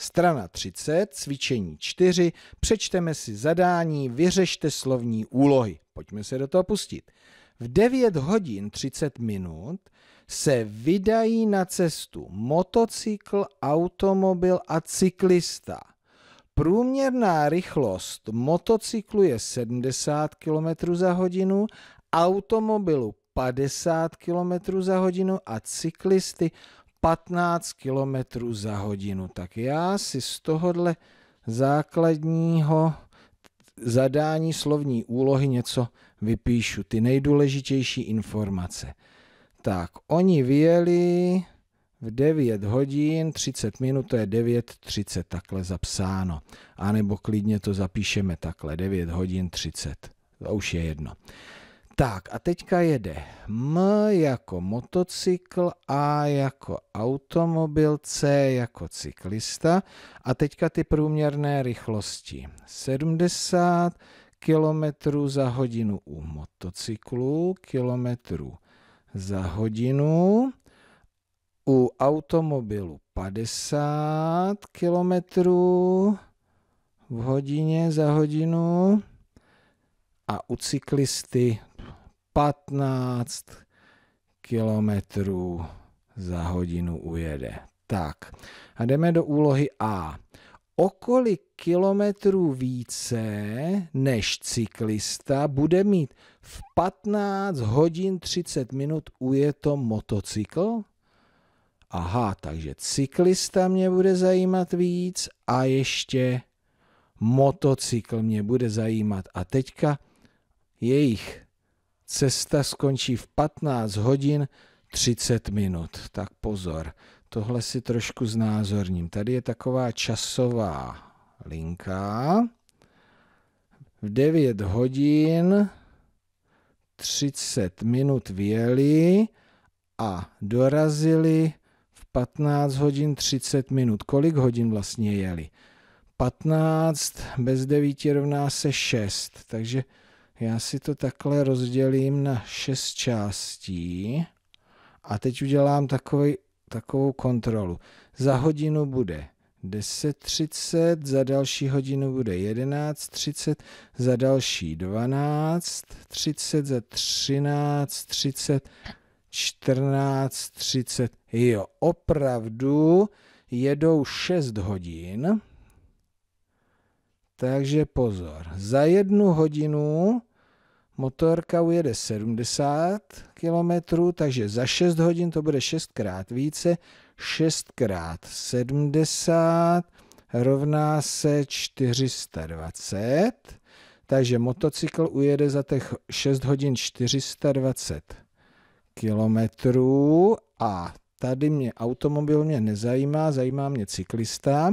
Strana 30, cvičení 4, přečteme si zadání, vyřešte slovní úlohy. Pojďme se do toho pustit. V 9 hodin 30 minut se vydají na cestu motocykl, automobil a cyklista. Průměrná rychlost motocyklu je 70 km za hodinu, automobilu 50 km za hodinu a cyklisty 15 km za hodinu. Tak já si z tohohle základního zadání slovní úlohy něco vypíšu, ty nejdůležitější informace. Tak, oni vyjeli v 9 hodin 30 minut, to je 9.30 takhle zapsáno. A nebo klidně to zapíšeme takhle, 9 hodin 30, to už je jedno. Tak a teďka jede M jako motocykl, A jako automobil, C jako cyklista a teďka ty průměrné rychlosti. 70 km za hodinu u motocyklu, kilometrů za hodinu, u automobilu 50 km v hodině za hodinu a u cyklisty 15 km za hodinu ujede. Tak a jdeme do úlohy A. O kolik kilometrů více než cyklista bude mít v 15 hodin 30 minut ujeto motocykl? Aha, takže cyklista mě bude zajímat víc a ještě motocykl mě bude zajímat. A teďka jejich Cesta skončí v 15 hodin 30 minut. Tak pozor, tohle si trošku znázorním. Tady je taková časová linka. V 9 hodin 30 minut vyjeli a dorazili v 15 hodin 30 minut. Kolik hodin vlastně jeli? 15 bez 9 rovná se 6, takže já si to takhle rozdělím na šest částí a teď udělám takový, takovou kontrolu. Za hodinu bude 10.30, za další hodinu bude 11.30, za další 12.30, za 13.30, 14.30. Jo, opravdu jedou 6 hodin. Takže pozor, za jednu hodinu motorka ujede 70 km, takže za 6 hodin to bude 6 x více. 6 x 70 rovná se 420. Takže motocykl ujede za těch 6 hodin 420 km a tady mě automobil mě nezajímá, zajímá mě cyklista.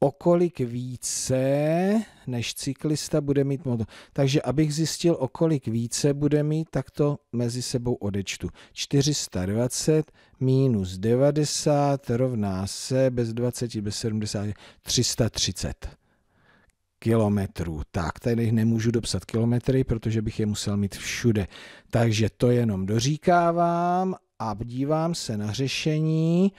okolik více než cyklista bude mít moto. Takže abych zjistil, okolik více bude mít, tak to mezi sebou odečtu. 420 minus 90 rovná se bez 20, bez 70, 330 kilometrů. Tak, tady nemůžu dopsat kilometry, protože bych je musel mít všude. Takže to jenom doříkávám a dívám se na řešení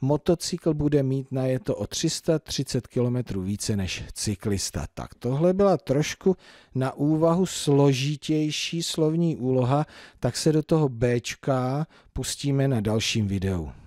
motocykl bude mít na je to o 330 km více než cyklista. Tak tohle byla trošku na úvahu složitější slovní úloha, tak se do toho Bčka pustíme na dalším videu.